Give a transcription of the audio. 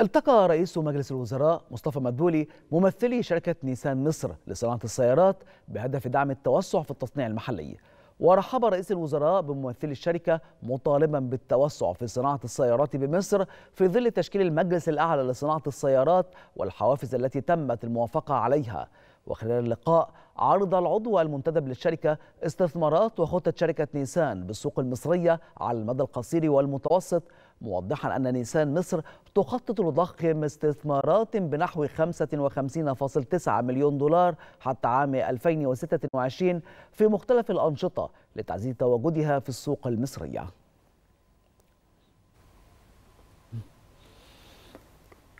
التقى رئيس مجلس الوزراء مصطفى مدبولي ممثلي شركة نيسان مصر لصناعة السيارات بهدف دعم التوسع في التصنيع المحلي ورحب رئيس الوزراء بممثلي الشركة مطالبا بالتوسع في صناعة السيارات بمصر في ظل تشكيل المجلس الأعلى لصناعة السيارات والحوافز التي تمت الموافقة عليها وخلال اللقاء عرض العضو المنتدب للشركة استثمارات وخطة شركة نيسان بالسوق المصرية على المدى القصير والمتوسط موضحا أن نيسان مصر تخطط لضخ استثمارات بنحو 55.9 مليون دولار حتى عام 2026 في مختلف الأنشطة لتعزيز تواجدها في السوق المصرية